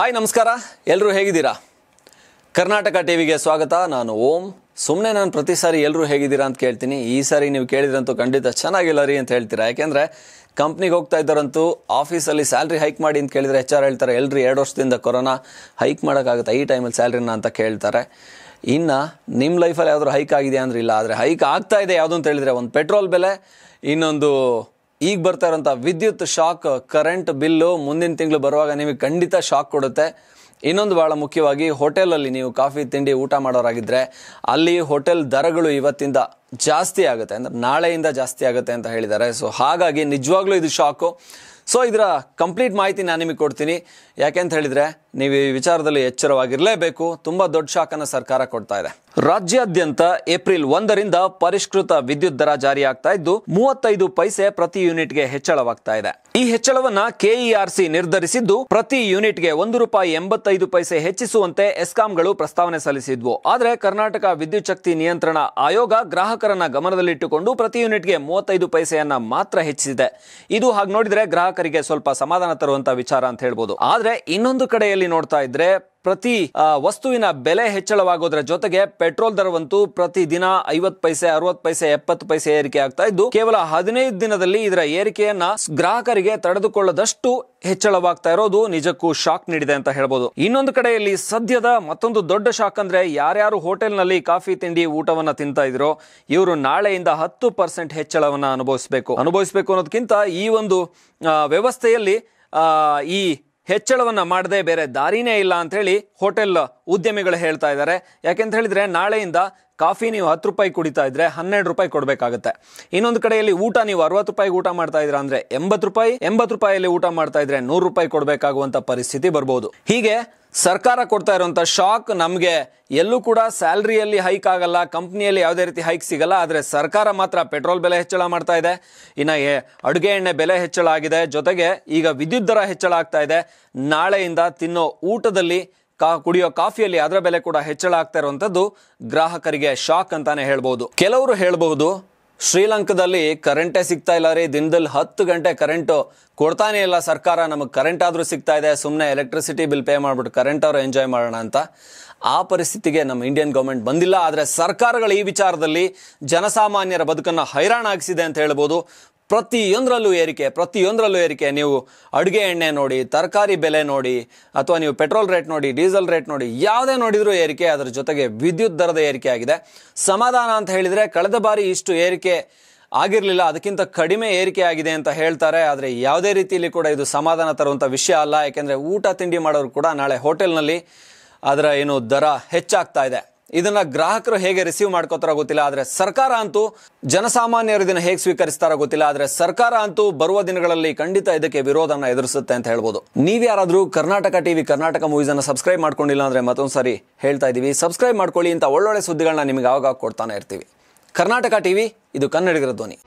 hi ನಮಸ್ಕಾರ ಎಲ್ಲರೂ ಹೇಗಿದ್ದೀರಾ ಕರ್ನಾಟಕ ವಿಗೆ ಸ್ವಾಗತ ನಾನು ಓಂ ಸುಮ್ಮನೆ ನಾನು ಪ್ರತಿ ಸಾರಿ ಎಲ್ಲರೂ ಹೇಗಿದ್ದೀರಾ ಅಂತ ಕೇಳ್ತೀನಿ ಈ ಸಾರಿ ನೀವು ಕೇಳಿದ್ರಂತೂ ಖಂಡಿತ ಚೆನ್ನಾಗಿಲ್ಲ ರೀ ಅಂತ ಹೇಳ್ತೀರಾ ಯಾಕೆಂದರೆ ಕಂಪ್ನಿಗೆ ಹೋಗ್ತಾ ಇದ್ದಾರಂತೂ ಆಫೀಸಲ್ಲಿ ಸ್ಯಾಲ್ರಿ ಹೈಕ್ ಮಾಡಿ ಅಂತ ಕೇಳಿದರೆ ಎಚ್ ಆರ್ ಹೇಳ್ತಾರೆ ಎಲ್ಲರೂ ಎರಡು ವರ್ಷದಿಂದ ಕೊರೋನಾ ಹೈಕ್ ಮಾಡೋಕ್ಕಾಗುತ್ತೆ ಈ ಟೈಮಲ್ಲಿ ಸ್ಯಾಲ್ರಿನ ಅಂತ ಕೇಳ್ತಾರೆ ಇನ್ನು ನಿಮ್ಮ ಲೈಫಲ್ಲಿ ಯಾವ್ದಾದ್ರು ಹೈಕ್ ಆಗಿದೆ ಅಂದ್ರೆ ಇಲ್ಲ ಆದರೆ ಹೈಕ್ ಆಗ್ತಾ ಇದೆ ಯಾವುದು ಅಂತ ಹೇಳಿದರೆ ಒಂದು ಪೆಟ್ರೋಲ್ ಬೆಲೆ ಇನ್ನೊಂದು ಈಗ ಬರ್ತಾ ಇರೋಂಥ ವಿದ್ಯುತ್ ಶಾಕ್ ಕರೆಂಟ್ ಬಿಲ್ಲು ಮುಂದಿನ ತಿಂಗಳು ಬರುವಾಗ ನಿಮಗೆ ಖಂಡಿತ ಶಾಕ್ ಕೊಡುತ್ತೆ ಇನ್ನೊಂದು ಭಾಳ ಮುಖ್ಯವಾಗಿ ಹೋಟೆಲಲ್ಲಿ ನೀವು ಕಾಫಿ ತಿಂಡಿ ಊಟ ಮಾಡೋರಾಗಿದ್ದರೆ ಅಲ್ಲಿ ಹೋಟೆಲ್ ದರಗಳು ಇವತ್ತಿಂದ ಜಾಸ್ತಿ ಆಗುತ್ತೆ ಅಂದರೆ ನಾಳೆಯಿಂದ ಜಾಸ್ತಿ ಆಗುತ್ತೆ ಅಂತ ಹೇಳಿದ್ದಾರೆ ಸೊ ಹಾಗಾಗಿ ನಿಜವಾಗ್ಲೂ ಇದು ಶಾಕು ಸೊ ಇದರ ಕಂಪ್ಲೀಟ್ ಮಾಹಿತಿ ನಾನು ನಿಮಗೆ ಕೊಡ್ತೀನಿ ಯಾಕೆಂತ ಹೇಳಿದರೆ ನೀವು ಈ ವಿಚಾರದಲ್ಲಿ ಎಚ್ಚರವಾಗಿರಲೇಬೇಕು ತುಂಬ ದೊಡ್ಡ ಶಾಕನ್ನು ಸರ್ಕಾರ ಕೊಡ್ತಾ ಇದೆ ರಾಜ್ಯಾದ್ಯಂತ ಏಪ್ರಿಲ್ ಒಂದರಿಂದ ಪರಿಷ್ಕೃತ ವಿದ್ಯುತ್ ದರ ಜಾರಿಯಾಗ್ತಾ ಇದ್ದು ಮೂವತ್ತೈದು ಪೈಸೆ ಪ್ರತಿ ಯೂನಿಟ್ಗೆ ಹೆಚ್ಚಳವಾಗ್ತಾ ಇದೆ ಈ ಹೆಚ್ಚಳವನ್ನ ಕೆಇಆರ್ಸಿ ನಿರ್ಧರಿಸಿದ್ದು ಪ್ರತಿ ಯೂನಿಟ್ಗೆ ಒಂದು ರೂಪಾಯಿ ಎಂಬತ್ತೈದು ಪೈಸೆ ಹೆಚ್ಚಿಸುವಂತೆ ಎಸ್ಕಾಂಗಳು ಪ್ರಸ್ತಾವನೆ ಸಲ್ಲಿಸಿದ್ವು ಆದರೆ ಕರ್ನಾಟಕ ವಿದ್ಯುತ್ ಶಕ್ತಿ ನಿಯಂತ್ರಣ ಆಯೋಗ ಗ್ರಾಹಕರನ್ನ ಗಮನದಲ್ಲಿಟ್ಟುಕೊಂಡು ಪ್ರತಿ ಯೂನಿಟ್ಗೆ ಮೂವತ್ತೈದು ಪೈಸೆಯನ್ನ ಮಾತ್ರ ಹೆಚ್ಚಿಸಿದೆ ಇದು ಹಾಗೆ ನೋಡಿದ್ರೆ ಗ್ರಾಹಕರಿಗೆ ಸ್ವಲ್ಪ ಸಮಾಧಾನ ತರುವಂತ ವಿಚಾರ ಅಂತ ಹೇಳ್ಬೋದು ಆದ್ರೆ ಇನ್ನೊಂದು ಕಡೆಯಲ್ಲಿ ನೋಡ್ತಾ ಇದ್ರೆ ಪ್ರತಿ ವಸ್ತುವಿನ ಬೆಲೆ ಹೆಚ್ಚಳವಾಗೋದ್ರ ಜೊತೆಗೆ ಪೆಟ್ರೋಲ್ ದರವಂತೂ ಪ್ರತಿ ದಿನ ಐವತ್ ಪೈಸೆ ಅರವತ್ ಪೈಸೆ ಎಪ್ಪತ್ತು ಪೈಸೆ ಏರಿಕೆ ಆಗ್ತಾ ಇದ್ದು ಕೇವಲ ಹದಿನೈದು ದಿನದಲ್ಲಿ ಇದರ ಏರಿಕೆಯನ್ನ ಗ್ರಾಹಕರಿಗೆ ತಡೆದುಕೊಳ್ಳದಷ್ಟು ಹೆಚ್ಚಳವಾಗ್ತಾ ಇರೋದು ನಿಜಕ್ಕೂ ಶಾಕ್ ನೀಡಿದೆ ಅಂತ ಹೇಳ್ಬೋದು ಇನ್ನೊಂದು ಕಡೆಯಲ್ಲಿ ಸದ್ಯದ ಮತ್ತೊಂದು ದೊಡ್ಡ ಶಾಕ್ ಅಂದ್ರೆ ಯಾರ್ಯಾರು ಹೋಟೆಲ್ನಲ್ಲಿ ಕಾಫಿ ತಿಂಡಿ ಊಟವನ್ನ ತಿಂತಾ ಇದ್ರೋ ಇವರು ನಾಳೆಯಿಂದ ಹತ್ತು ಪರ್ಸೆಂಟ್ ಹೆಚ್ಚಳವನ್ನ ಅನುಭವಿಸಬೇಕು ಅನುಭವಿಸಬೇಕು ಅನ್ನೋದಕ್ಕಿಂತ ಈ ಒಂದು ವ್ಯವಸ್ಥೆಯಲ್ಲಿ ಈ ಹೆಚ್ಚಳವನ್ನು ಮಾಡದೆ ಬೇರೆ ದಾರಿನೇ ಇಲ್ಲ ಅಂತ ಹೇಳಿ ಹೋಟೆಲ್ ಉದ್ಯಮಿಗಳು ಹೇಳ್ತಾ ಇದ್ದಾರೆ ಯಾಕೆಂತ ಹೇಳಿದ್ರೆ ನಾಳೆಯಿಂದ ಕಾಫಿ ನೀವು ಹತ್ತು ರೂಪಾಯಿ ಕುಡಿತಾ ಇದ್ರೆ ಹನ್ನೆರಡು ರೂಪಾಯಿ ಕೊಡಬೇಕಾಗುತ್ತೆ ಇನ್ನೊಂದು ಕಡೆಯಲ್ಲಿ ಊಟ ನೀವು ಅರವತ್ತು ರೂಪಾಯಿಗೆ ಊಟ ಮಾಡ್ತಾ ಇದ್ರ ಅಂದ್ರೆ ಎಂಬತ್ತು ರೂಪಾಯಿ ಎಂಬತ್ತು ರೂಪಾಯಿಯಲ್ಲಿ ಊಟ ಮಾಡ್ತಾ ಇದ್ರೆ ನೂರು ರೂಪಾಯಿ ಕೊಡಬೇಕಾಗುವಂತ ಪರಿಸ್ಥಿತಿ ಬರಬಹುದು ಹೀಗೆ ಸರ್ಕಾರ ಕೊಡ್ತಾ ಇರುವಂತ ಶಾಕ್ ನಮಗೆ ಎಲ್ಲೂ ಕೂಡ ಸ್ಯಾಲ್ರಿಯಲ್ಲಿ ಹೈಕ್ ಆಗಲ್ಲ ಕಂಪ್ನಿಯಲ್ಲಿ ಯಾವುದೇ ರೀತಿ ಹೈಕ್ ಸಿಗಲ್ಲ ಆದರೆ ಸರ್ಕಾರ ಮಾತ್ರ ಪೆಟ್ರೋಲ್ ಬೆಲೆ ಹೆಚ್ಚಳ ಮಾಡ್ತಾ ಇದೆ ಇನ್ನು ಅಡುಗೆ ಎಣ್ಣೆ ಬೆಲೆ ಹೆಚ್ಚಳ ಆಗಿದೆ ಜೊತೆಗೆ ಈಗ ವಿದ್ಯುತ್ ದರ ಹೆಚ್ಚಳ ಆಗ್ತಾ ಇದೆ ನಾಳೆಯಿಂದ ತಿನ್ನೋ ಊಟದಲ್ಲಿ ಕಾ ಕುಡಿಯೋ ಕಾಫಿಯಲ್ಲಿ ಅದರ ಬೆಲೆ ಕೂಡ ಹೆಚ್ಚಳ ಆಗ್ತಾ ಇರುವಂಥದ್ದು ಗ್ರಾಹಕರಿಗೆ ಶಾಕ್ ಅಂತಾನೆ ಹೇಳ್ಬೋದು ಕೆಲವರು ಹೇಳಬಹುದು ಶ್ರೀಲಂಕಾದಲ್ಲಿ ಕರೆಂಟೇ ಸಿಗ್ತಾ ಇಲ್ಲ ರೀ ದಿನದಲ್ಲಿ ಹತ್ತು ಗಂಟೆ ಕರೆಂಟು ಕೊಡ್ತಾನೆ ಇಲ್ಲ ಸರ್ಕಾರ ನಮಗೆ ಕರೆಂಟ್ ಆದರೂ ಸಿಗ್ತಾ ಇದೆ ಸುಮ್ಮನೆ ಎಲೆಕ್ಟ್ರಿಸಿಟಿ ಬಿಲ್ ಪೇ ಮಾಡಿಬಿಟ್ಟು ಕರೆಂಟ್ ಅವರು ಎಂಜಾಯ್ ಮಾಡೋಣ ಅಂತ ಆ ಪರಿಸ್ಥಿತಿಗೆ ನಮ್ಮ ಇಂಡಿಯನ್ ಗೌರ್ಮೆಂಟ್ ಬಂದಿಲ್ಲ ಆದರೆ ಸರ್ಕಾರಗಳು ಈ ವಿಚಾರದಲ್ಲಿ ಜನಸಾಮಾನ್ಯರ ಬದುಕನ್ನು ಹೈರಾಣಾಗಿಸಿದೆ ಅಂತ ಹೇಳ್ಬೋದು ಪ್ರತಿಯೊಂದರಲ್ಲೂ ಏರಿಕೆ ಪ್ರತಿಯೊಂದರಲ್ಲೂ ಏರಿಕೆ ನೀವು ಅಡುಗೆ ಎಣ್ಣೆ ನೋಡಿ ತರಕಾರಿ ಬೆಲೆ ನೋಡಿ ಅಥವಾ ನೀವು ಪೆಟ್ರೋಲ್ ರೇಟ್ ನೋಡಿ ಡೀಸೆಲ್ ರೇಟ್ ನೋಡಿ ಯಾವುದೇ ನೋಡಿದರೂ ಏರಿಕೆ ಅದರ ಜೊತೆಗೆ ವಿದ್ಯುತ್ ದರದ ಏರಿಕೆ ಆಗಿದೆ ಸಮಾಧಾನ ಅಂತ ಹೇಳಿದರೆ ಕಳೆದ ಬಾರಿ ಇಷ್ಟು ಏರಿಕೆ ಆಗಿರಲಿಲ್ಲ ಅದಕ್ಕಿಂತ ಕಡಿಮೆ ಏರಿಕೆ ಆಗಿದೆ ಅಂತ ಹೇಳ್ತಾರೆ ಆದರೆ ಯಾವುದೇ ರೀತಿಯಲ್ಲಿ ಕೂಡ ಇದು ಸಮಾಧಾನ ತರುವಂಥ ವಿಷಯ ಅಲ್ಲ ಯಾಕೆಂದರೆ ಊಟ ತಿಂಡಿ ಮಾಡೋರು ಕೂಡ ನಾಳೆ ಹೋಟೆಲ್ನಲ್ಲಿ ಅದರ ಏನು ದರ ಹೆಚ್ಚಾಗ್ತಾ ಇದೆ ಇದನ್ನ ಗ್ರಾಹಕರು ಹೇಗೆ ರಿಸೀವ್ ಮಾಡ್ಕೋತಾರ ಗೊತ್ತಿಲ್ಲ ಆದ್ರೆ ಸರ್ಕಾರ ಅಂತೂ ಜನಸಾಮಾನ್ಯರು ಇದನ್ನ ಹೇಗೆ ಸ್ವೀಕರಿಸ್ತಾರೋ ಗೊತ್ತಿಲ್ಲ ಆದ್ರೆ ಸರ್ಕಾರ ಅಂತೂ ಬರುವ ದಿನಗಳಲ್ಲಿ ಖಂಡಿತ ಇದಕ್ಕೆ ವಿರೋಧನ ಎದುರಿಸುತ್ತೆ ಅಂತ ಹೇಳ್ಬೋದು ನೀವು ಯಾರಾದರೂ ಕರ್ನಾಟಕ ಟಿವಿ ಕರ್ನಾಟಕ ಮೂವೀಸ್ ಅನ್ನ ಸಬ್ಸ್ಕ್ರೈಬ್ ಮಾಡ್ಕೊಂಡಿಲ್ಲ ಅಂದ್ರೆ ಮತ್ತೊಂದ್ಸರಿ ಹೇಳ್ತಾ ಇದೀವಿ ಸಬ್ಸ್ಕ್ರೈಬ್ ಮಾಡ್ಕೊಳ್ಳಿ ಅಂತ ಒಳ್ಳೊಳ್ಳೆ ಸುದ್ದಿಗಳನ್ನ ನಿಮ್ಗೆ ಆವಾಗ ಕೊಡ್ತಾನೆ ಇರ್ತೀವಿ ಕರ್ನಾಟಕ ಟಿವಿ ಇದು ಕನ್ನಡಿಗರ ಧ್ವನಿ